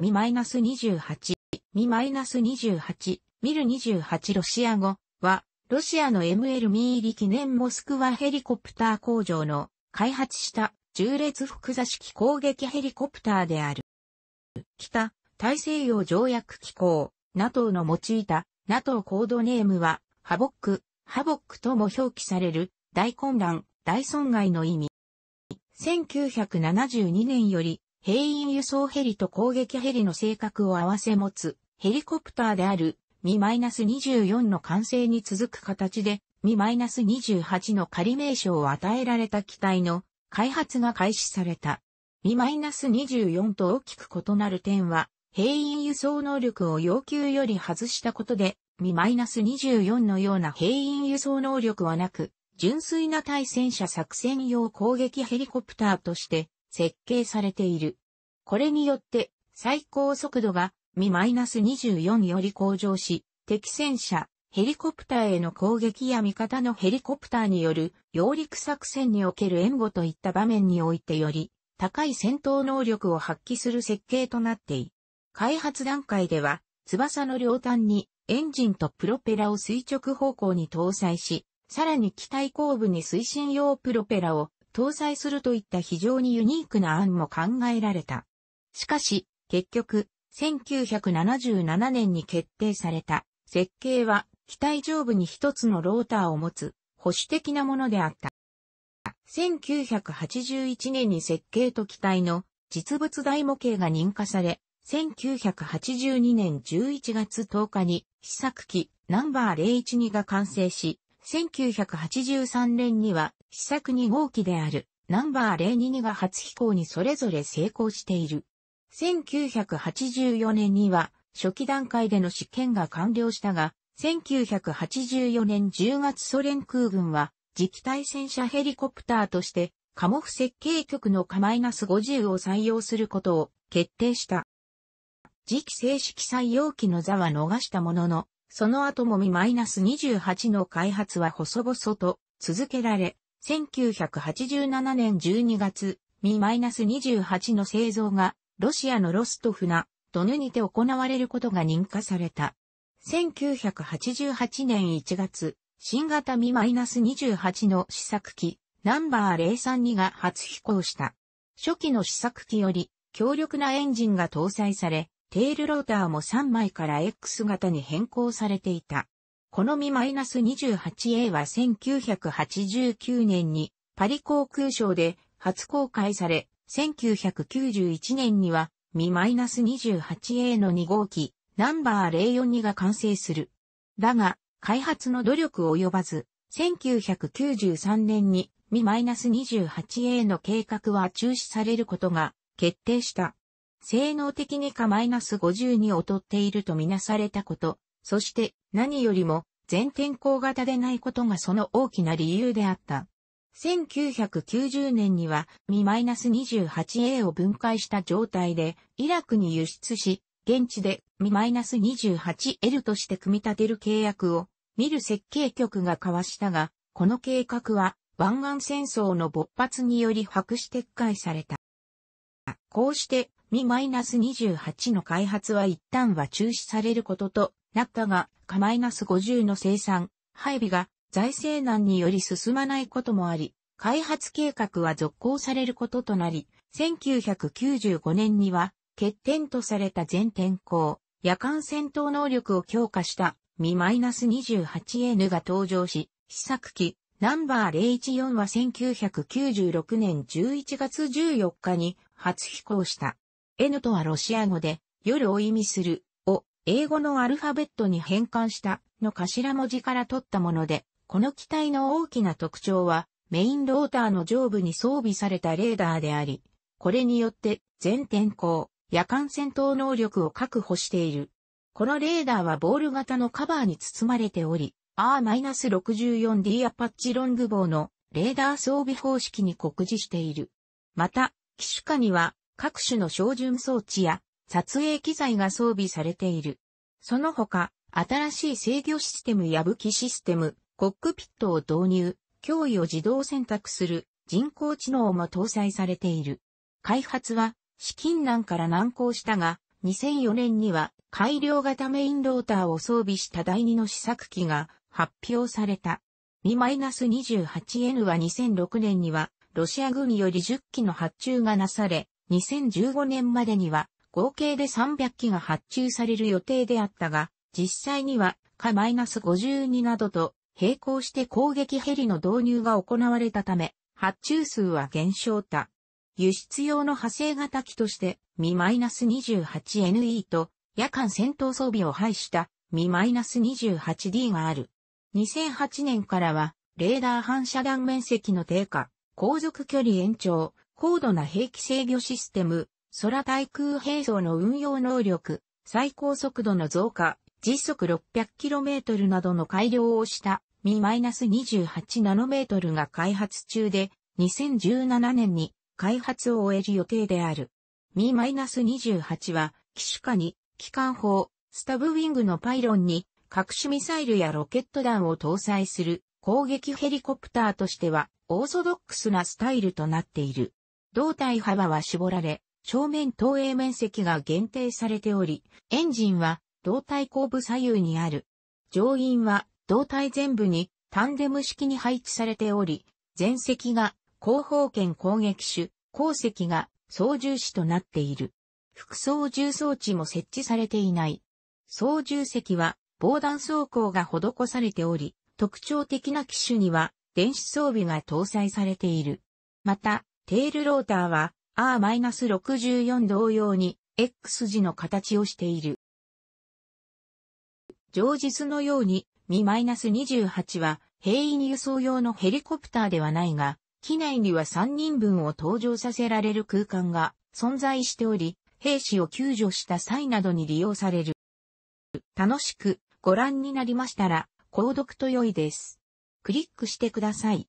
ミマイナス28、ミマイナス28、ミル28ロシア語は、ロシアの ML ミーリ記念モスクワヘリコプター工場の開発した重列複座式攻撃ヘリコプターである。北、大西洋条約機構、NATO の用いた NATO コードネームは、ハボック、ハボックとも表記される、大混乱、大損害の意味。1972年より兵員輸送ヘリと攻撃ヘリの性格を合わせ持つ、ヘリコプターである、ミ -24 の完成に続く形で、ミ -28 の仮名称を与えられた機体の開発が開始された。ミ -24 と大きく異なる点は、兵員輸送能力を要求より外したことで、ミ -24 のような兵員輸送能力はなく、純粋な対戦車作戦用攻撃ヘリコプターとして設計されている。これによって最高速度がミ -24 より向上し、敵戦車、ヘリコプターへの攻撃や味方のヘリコプターによる揚陸作戦における援護といった場面においてより高い戦闘能力を発揮する設計となっている。開発段階では翼の両端にエンジンとプロペラを垂直方向に搭載し、さらに機体後部に推進用プロペラを搭載するといった非常にユニークな案も考えられた。しかし、結局、1977年に決定された設計は機体上部に一つのローターを持つ保守的なものであった。1981年に設計と機体の実物大模型が認可され、1982年11月10日に試作機ナンバー012が完成し、1983年には試作2号機であるナンバー022が初飛行にそれぞれ成功している。1984年には初期段階での試験が完了したが、1984年10月ソ連空軍は次期対戦車ヘリコプターとしてカモフ設計局のカマイナス50を採用することを決定した。次期正式採用機の座は逃したものの、その後もミ -28 の開発は細々と続けられ、1987年12月、Mi-28 の製造が、ロシアのロストフナ、ドヌにて行われることが認可された。1988年1月、新型 Mi-28 の試作機、ナンバー032が初飛行した。初期の試作機より、強力なエンジンが搭載され、テールローターも3枚から X 型に変更されていた。このみ -28A は1989年にパリ航空ショーで初公開され、1991年にはみ -28A の2号機ナンバー042が完成する。だが、開発の努力及ばず、1993年にみ -28A の計画は中止されることが決定した。性能的にか -50 に劣っているとみなされたこと、そして何よりも全天候型でないことがその大きな理由であった。1990年にはミ -28A を分解した状態でイラクに輸出し、現地でミ -28L として組み立てる契約を見る設計局が交わしたが、この計画は湾岸戦争の勃発により白紙撤回された。こうしてミ -28 の開発は一旦は中止されることとなったが、かマイナス50の生産、配備が財政難により進まないこともあり、開発計画は続行されることとなり、1995年には、欠点とされた全天候、夜間戦闘能力を強化したミ -28N が登場し、試作機ナンバー014は1996年11月14日に初飛行した。N とはロシア語で夜を意味する英語のアルファベットに変換したの頭文字から取ったもので、この機体の大きな特徴は、メインローターの上部に装備されたレーダーであり、これによって全天候、夜間戦闘能力を確保している。このレーダーはボール型のカバーに包まれており、R-64D アパッチロング棒のレーダー装備方式に酷似している。また、機種下には各種の照準装置や撮影機材が装備されている。その他、新しい制御システムや武器システム、コックピットを導入、脅威を自動選択する人工知能も搭載されている。開発は資金難から難航したが、2004年には改良型メインローターを装備した第二の試作機が発表された。Mi-28N は2006年にはロシア軍より10機の発注がなされ、2015年までには合計で300機が発注される予定であったが、実際には、か -52 などと、並行して攻撃ヘリの導入が行われたため、発注数は減少た。輸出用の派生型機として、ミ -28NE と、夜間戦闘装備を配したミ -28D がある。2008年からは、レーダー反射弾面積の低下、航続距離延長、高度な兵器制御システム、空対空兵装の運用能力、最高速度の増加、時速 600km などの改良をしたミ2 8トルが開発中で、2017年に開発を終える予定である。ミ -28 は、機種化に、機関砲、スタブウィングのパイロンに、各種ミサイルやロケット弾を搭載する攻撃ヘリコプターとしては、オーソドックスなスタイルとなっている。胴体幅は絞られ、正面投影面積が限定されており、エンジンは胴体後部左右にある。乗員は胴体全部にタンデム式に配置されており、前席が後方圏攻撃手、後席が操縦士となっている。副操縦装置も設置されていない。操縦席は防弾走行が施されており、特徴的な機種には電子装備が搭載されている。また、テールローターは R-64 同様に X 字の形をしている。上日のように、Mi 28は、兵員輸送用のヘリコプターではないが、機内には3人分を搭乗させられる空間が存在しており、兵士を救助した際などに利用される。楽しくご覧になりましたら、購読と良いです。クリックしてください。